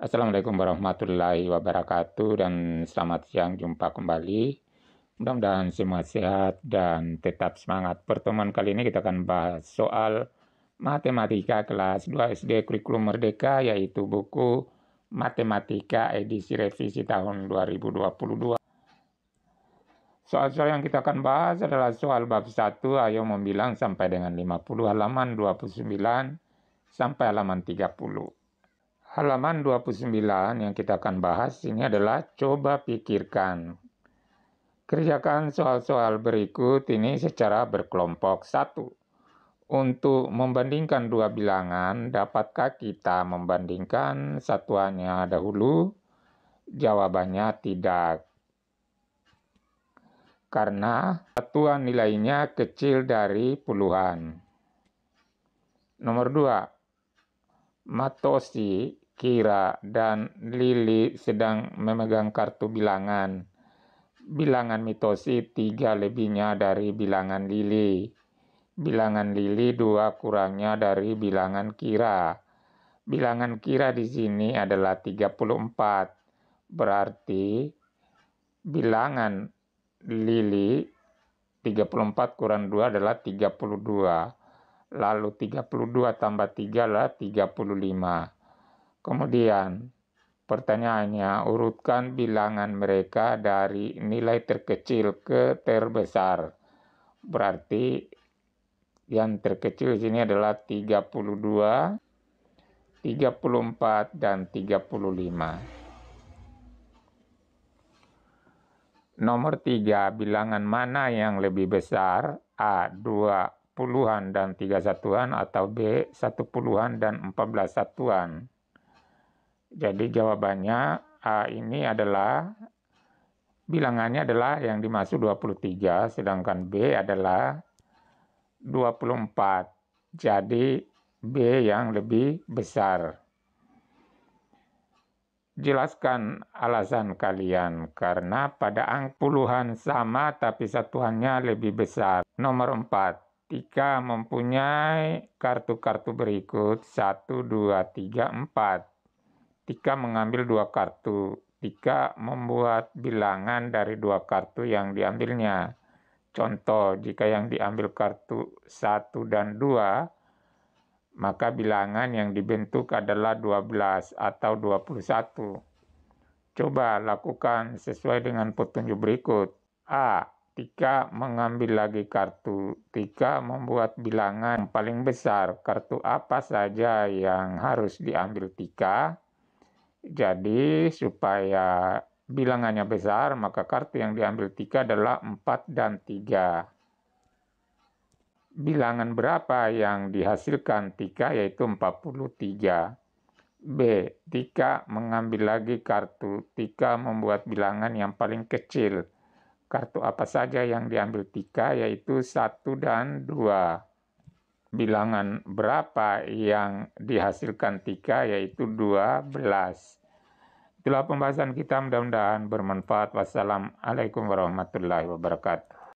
Assalamualaikum warahmatullahi wabarakatuh dan selamat siang jumpa kembali. Mudah-mudahan semua sehat dan tetap semangat. Pertemuan kali ini kita akan bahas soal matematika kelas 2 SD kurikulum merdeka yaitu buku Matematika edisi revisi tahun 2022. Soal-soal yang kita akan bahas adalah soal bab 1 ayo membilang sampai dengan 50 halaman 29 sampai halaman 30 halaman 29 yang kita akan bahas ini adalah coba pikirkan. Kerjakan soal-soal berikut ini secara berkelompok. Satu, untuk membandingkan dua bilangan, dapatkah kita membandingkan satuannya dahulu? Jawabannya tidak. Karena satuan nilainya kecil dari puluhan. Nomor dua, matosi Kira dan Lili sedang memegang kartu bilangan. Bilangan mitosi tiga lebihnya dari bilangan Lili. Bilangan Lili dua kurangnya dari bilangan Kira. Bilangan Kira di sini adalah 34. Berarti bilangan Lili 34 kurang 2 adalah 32. Lalu 32 tambah 3 adalah 35 Kemudian, pertanyaannya, urutkan bilangan mereka dari nilai terkecil ke terbesar. Berarti yang terkecil di sini adalah 32, 34, dan 35. Nomor 3, bilangan mana yang lebih besar? A. 2 puluhan dan 3 satuan atau B. 1 puluhan dan 14 satuan. Jadi jawabannya A ini adalah bilangannya adalah yang dimaksud 23 sedangkan B adalah 24. Jadi B yang lebih besar. Jelaskan alasan kalian karena pada angka puluhan sama tapi satuannya lebih besar. Nomor 4. Tika mempunyai kartu-kartu berikut 1, 2, 3, 4 Tika mengambil dua kartu. Tika membuat bilangan dari dua kartu yang diambilnya. Contoh, jika yang diambil kartu 1 dan 2, maka bilangan yang dibentuk adalah 12 atau 21. Coba lakukan sesuai dengan petunjuk berikut. A. Tika mengambil lagi kartu. Tika membuat bilangan paling besar. Kartu apa saja yang harus diambil Tika? Jadi supaya bilangannya besar, maka kartu yang diambil tiga adalah 4 dan 3. Bilangan berapa yang dihasilkan tiga yaitu 43. B. Tika mengambil lagi kartu. Tika membuat bilangan yang paling kecil. Kartu apa saja yang diambil Tika yaitu 1 dan 2 bilangan berapa yang dihasilkan tiga yaitu dua belas. Itulah pembahasan kita mudah-mudahan bermanfaat. Wassalamualaikum warahmatullahi wabarakatuh.